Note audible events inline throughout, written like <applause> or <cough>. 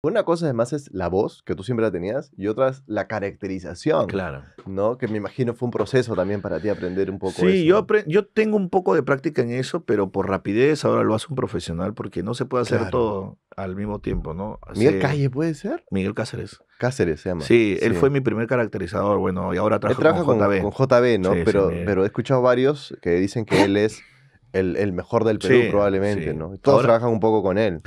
Una cosa además es la voz, que tú siempre la tenías, y otra es la caracterización. Claro. ¿No? Que me imagino fue un proceso también para ti aprender un poco eso. Sí, yo, yo tengo un poco de práctica en eso, pero por rapidez ahora lo hace un profesional porque no se puede hacer todo al mismo tiempo, ¿no? ¿Miguel Calle puede ser? Miguel Cáceres. Cáceres se llama. Sí, él fue mi primer caracterizador, bueno, y ahora trabaja con, JB. con JB, ¿no? pero, pero he escuchado varios que dicen que él es el, mejor del Perú probablemente, ¿no? Todos trabajan un poco con él.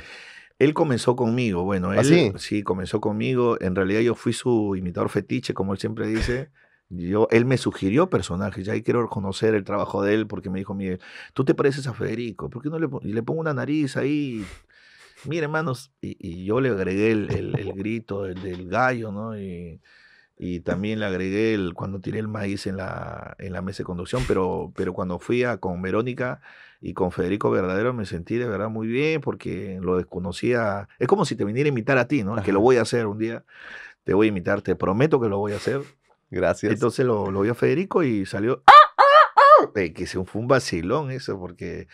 Él comenzó conmigo, bueno, ¿Ah, él sí? comenzó conmigo. En realidad yo fui su imitador fetiche, como él siempre dice. Yo, él me sugirió personajes, ya ahí quiero conocer el trabajo de él porque me dijo, mire, tú te pareces a Federico, ¿por qué no le, pongo una nariz ahí? mire hermanos, y, yo le agregué el, grito, del gallo, ¿no? Y, y también le agregué el, cuando tiré el maíz en la, en la mesa de conducción, pero, pero cuando fui a, con Verónica y con Federico Verdadero me sentí de verdad muy bien porque lo desconocía. Es como si te viniera a invitar a ti, ¿no? Que lo voy a hacer un día, te voy a invitar, te prometo que lo voy a hacer. Gracias. Entonces lo, lo vio Federico y salió. ¡Ah, ah, ah! Eh, que se fue un vacilón eso, porque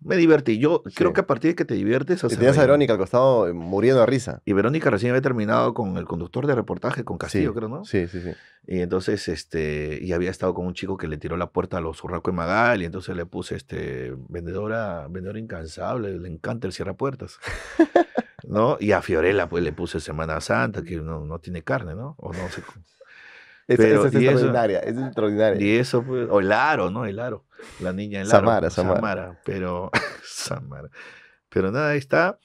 me divertí. Yo creo que a partir de que te diviertes... Y tenías a Verónica al costado eh, muriendo de risa. Y Verónica recién había terminado con el conductor de reportaje, con Castillo, creo, ¿no? Sí, sí, sí. Y entonces, este, y había estado con un chico que le tiró la puerta a los Urraco y Magal, y entonces le puse, este, vendedora, vendedora incansable, le encanta el cierra puertas. <laughs> ¿No? Y a Fiorella, pues, le puse Semana Santa, que no, tiene carne, ¿no? O no sé es, eso, es extraordinaria. Y eso, pues, o el aro, ¿no? El aro. La niña el aro. Samara, Samara. Pero, <laughs> Samara. Pero nada, ahí está.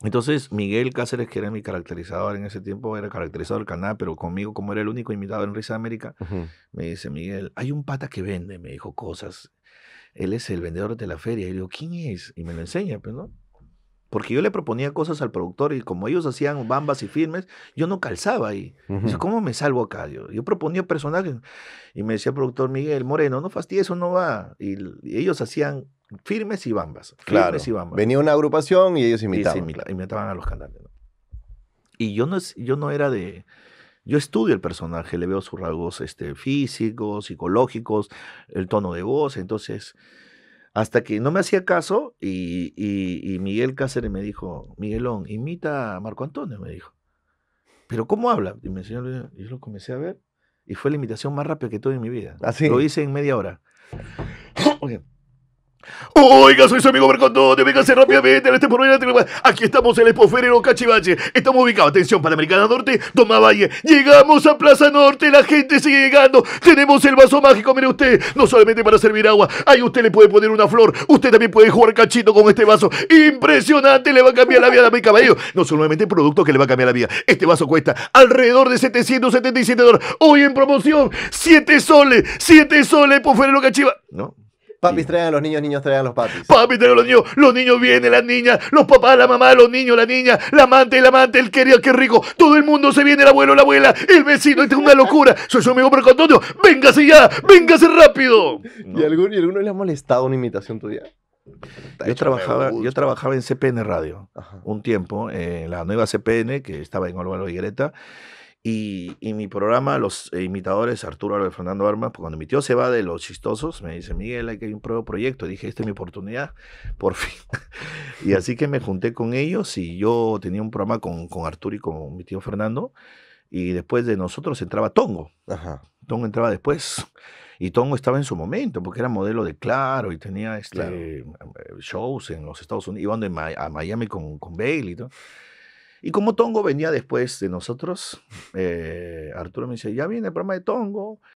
Entonces, Miguel Cáceres, que era mi caracterizador en ese tiempo, era caracterizador del canal, pero conmigo, como era el único invitado en Risa América, me dice, Miguel, hay un pata que vende, me dijo cosas. Él es el vendedor de la feria. Y yo, ¿quién es? Y me lo enseña, pero pues, ¿no? Porque yo le proponía cosas al productor y como ellos hacían bambas y firmes, yo no calzaba ahí. ¿cómo me salvo acá? Yo, proponía personajes y me decía el productor Miguel Moreno, no fastidies, eso no va. Y, ellos hacían firmes y bambas. Claro. y Venía una agrupación y ellos imitaban. Y imitaban, a los cantantes. Y yo no, yo no era de yo estudio el personaje, le veo sus rasgos este, físicos, psicológicos, el tono de voz, entonces hasta que no me hacía caso y, Miguel Cáceres me dijo, Miguelón, imita a Marco Antonio, me dijo. Pero ¿cómo habla? Y me enseñó, yo lo comencé a ver y fue la imitación más rápida que tuve en mi vida. Ah, lo hice en media hora. <clears throat> Oiga, soy su amigo a véngase rápidamente este Aquí estamos en el Espoferero Cachivache. Estamos ubicados, atención, para Panamericana Norte, Toma Valle. Llegamos a Plaza Norte, la gente sigue llegando. Tenemos el vaso mágico, mire usted, no solamente para servir agua. Ahí usted le puede poner una flor, usted también puede jugar cachito con este vaso. Impresionante, le va a cambiar la vida a mi caballo. No solamente el producto que le va a cambiar la vida. Este vaso cuesta alrededor de 777 dólares. Hoy en promoción, 7 soles, 7 soles, Espoferero Cachivache. No. Papis traen a los niños, niños traen a los papis. Papis traen a los niños, los niños vienen, las niñas, los papás, la mamá, los niños, la niña, la amante, la amante, el querido, qué rico. Todo el mundo se viene, el abuelo, la abuela, el vecino, esta es una locura. Soy su amigo Marco Antonio, véngase ya, véngase rápido. ¿Y, alguno, alguno le ha molestado una imitación tuya? Yo trabajaba, yo trabajaba en CPN Radio un tiempo, en eh, la nueva CPN que estaba en y Greta y, y, mi programa, los imitadores, Arturo Álvarez Fernando Armas, pues, cuando mi tío se va de los chistosos, me dice, Miguel, hay que a un nuevo proyecto. Dije, esta es mi oportunidad, por <laughs> fin. y así que me junté con ellos y yo tenía un programa con, con Arturo y con mi tío Fernando. Y después de nosotros entraba Tongo. Tongo entraba después. Y Tongo estaba en su momento, porque era modelo de Claro y tenía este, eh, shows en los Estados Unidos, iba a Miami con, con Bailey y todo. Y como Tongo venía después de nosotros, eh, Arturo me dice, ya viene el programa de Tongo,